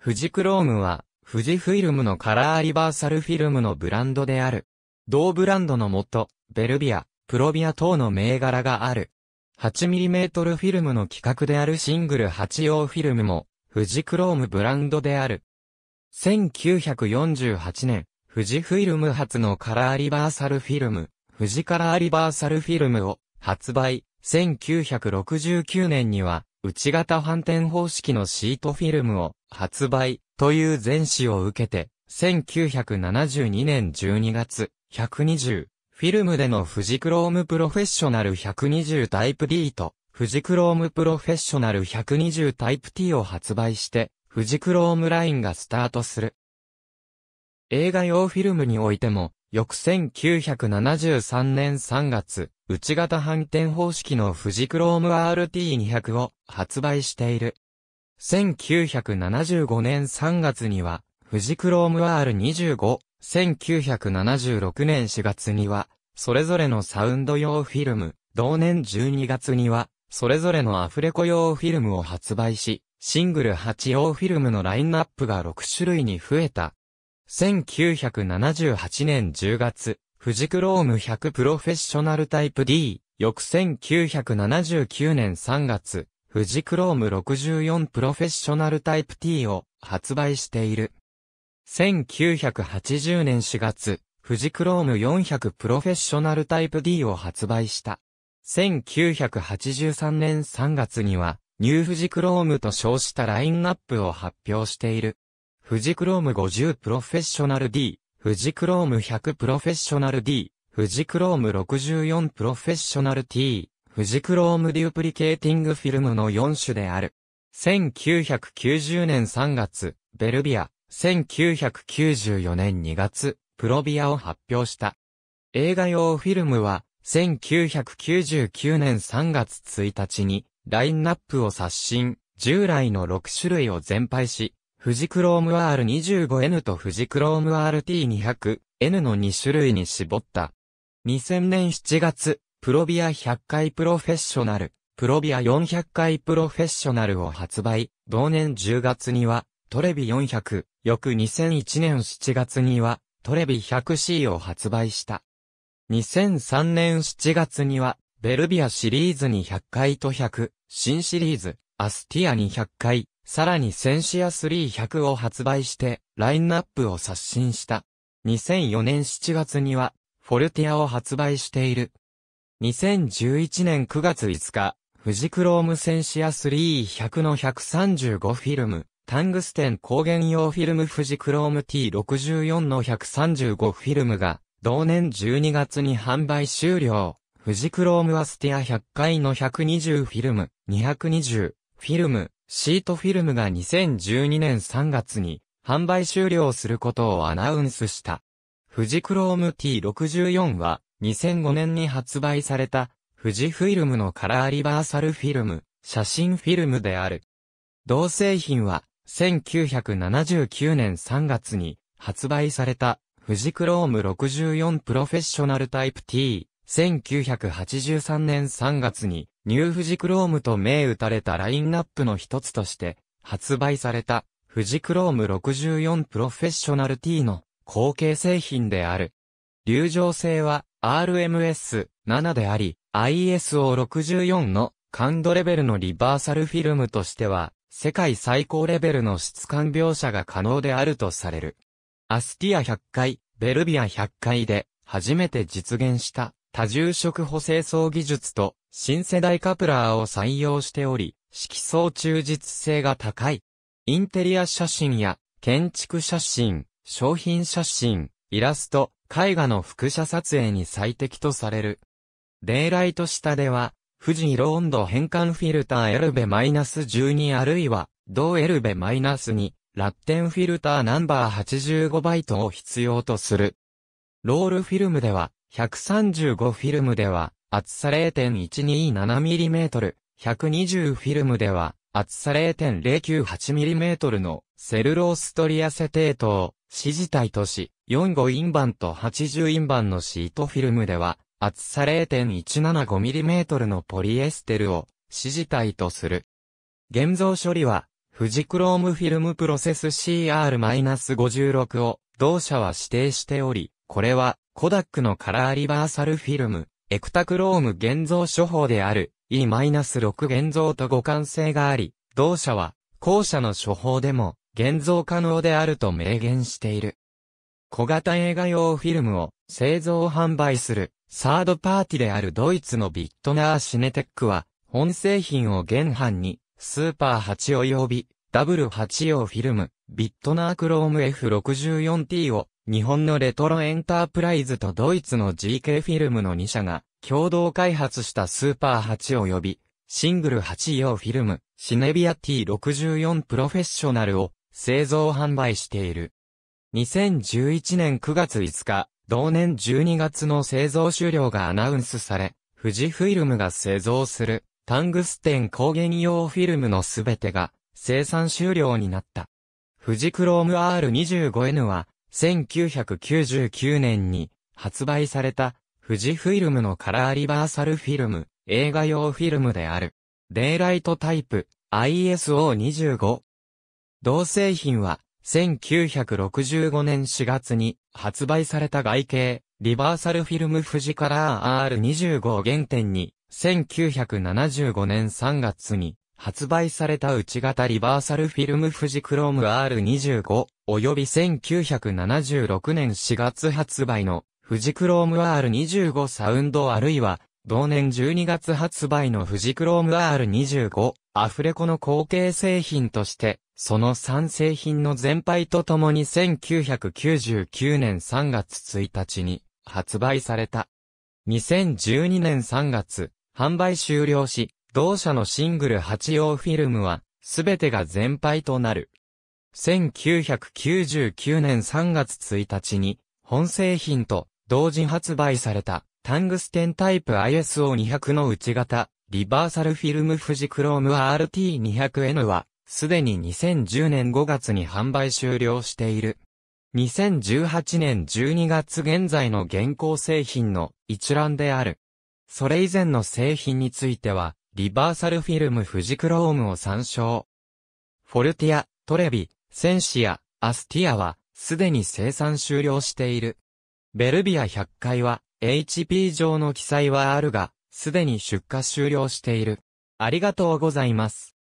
富士クロームは、富士フィルムのカラーリバーサルフィルムのブランドである。同ブランドのもと、ベルビア、プロビア等の銘柄がある。8mm フィルムの規格であるシングル8用フィルムも、富士クロームブランドである。1948年、富士フィルム初のカラーリバーサルフィルム、富士カラーリバーサルフィルムを発売。1969年には、内型反転方式のシートフィルムを発売という前史を受けて、1972年12月120、フィルムでのフジクロームプロフェッショナル120タイプ D と、フジクロームプロフェッショナル120タイプ T を発売して、フジクロームラインがスタートする。映画用フィルムにおいても、翌1973年3月、内型反転方式のフジクローム RT200 を発売している。1975年3月には、フジクローム R25、1976年4月には、それぞれのサウンド用フィルム、同年12月には、それぞれのアフレコ用フィルムを発売し、シングル8用フィルムのラインナップが6種類に増えた。1978年10月、フジクローム100プロフェッショナルタイプ D、翌1979年3月、フジクローム64プロフェッショナルタイプ T を発売している。1980年4月、フジクローム400プロフェッショナルタイプ D を発売した。1983年3月には、ニューフジクロームと称したラインナップを発表している。富士クローム50プロフェッショナル D、富士クローム100プロフェッショナル D、富士クローム64プロフェッショナル T、富士クロームデュプリケーティングフィルムの4種である。1990年3月、ベルビア、1994年2月、プロビアを発表した。映画用フィルムは、1999年3月1日に、ラインナップを刷新、従来の6種類を全廃し、富士クローム R25N と富士クローム RT200N の2種類に絞った。2000年7月、プロビア100回プロフェッショナル、プロビア400回プロフェッショナルを発売。同年10月には、トレビ400、翌2001年7月には、トレビ 100C を発売した。2003年7月には、ベルビアシリーズに100回と100、新シリーズ、アスティア200回、さらにセンシア3100を発売して、ラインナップを刷新した。2004年7月には、フォルティアを発売している。2011年9月5日、フジクロームセンシア3100の135フィルム、タングステン光源用フィルムフジクローム T64 の135フィルムが、同年12月に販売終了。フジクロームアスティア100回の120フィルム、220、フィルム、シートフィルムが2012年3月に販売終了することをアナウンスした。富士クローム T64 は2005年に発売された富士フィルムのカラーリバーサルフィルム、写真フィルムである。同製品は1979年3月に発売された富士クローム64プロフェッショナルタイプ T、1983年3月にニューフジクロームと銘打たれたラインナップの一つとして、発売された、フジクローム64プロフェッショナル T の後継製品である。流浄性は RMS7 であり、ISO64 の感度レベルのリバーサルフィルムとしては、世界最高レベルの質感描写が可能であるとされる。アスティア100回、ベルビア100回で初めて実現した多重色補正層技術と新世代カプラーを採用しており、色相忠実性が高い。インテリア写真や建築写真、商品写真、イラスト、絵画の副写撮影に最適とされる。デイライト下では、富士色温度変換フィルターエルベ -12 あるいは、同エルベ -2、ラッテンフィルターナンバー85バイトを必要とする。ロールフィルムでは、135フィルムでは、厚さ 0.127mm、120フィルムでは、厚さ 0.098mm のセルローストリアセテートを、指示体とし、45インバンと80インバンのシートフィルムでは、厚さ 0.175mm のポリエステルを指示体とする。現像処理は、富士クロームフィルムプロセス CR-56 を同社は指定しており、これはコダックのカラーリバーサルフィルムエクタクローム現像処方である E-6 現像と互換性があり、同社は後者の処方でも現像可能であると明言している。小型映画用フィルムを製造販売するサードパーティであるドイツのビットナーシネテックは本製品を原版にスーパー8及び W8 用フィルムビットナークローム F64T を日本のレトロエンタープライズとドイツの GK フィルムの2社が共同開発したスーパー8及びシングル8用フィルムシネビア T64 プロフェッショナルを製造販売している。2011年9月5日、同年12月の製造終了がアナウンスされ、富士フィルムが製造するタングステン光原用フィルムのすべてが生産終了になった。富士クローム R25N は1999年に発売された富士フィルムのカラーリバーサルフィルム映画用フィルムである。デイライトタイプ ISO25。同製品は1965年4月に発売された外形リバーサルフィルム富士カラー R25 原点に1975年3月に発売された内型リバーサルフィルム富士クローム R25 及び1976年4月発売の富士クローム R25 サウンドあるいは同年12月発売の富士クローム R25 アフレコの後継製品としてその3製品の全廃とともに1999年3月1日に発売された。2012年3月、販売終了し、同社のシングル8用フィルムは、すべてが全廃となる。1999年3月1日に、本製品と同時発売された、タングステンタイプ ISO200 の内型、リバーサルフィルム富士クローム RT200N は、すでに2010年5月に販売終了している。2018年12月現在の現行製品の一覧である。それ以前の製品については、リバーサルフィルム富士クロームを参照。フォルティア、トレビ、センシア、アスティアは、すでに生産終了している。ベルビア100回は、HP 上の記載はあるが、すでに出荷終了している。ありがとうございます。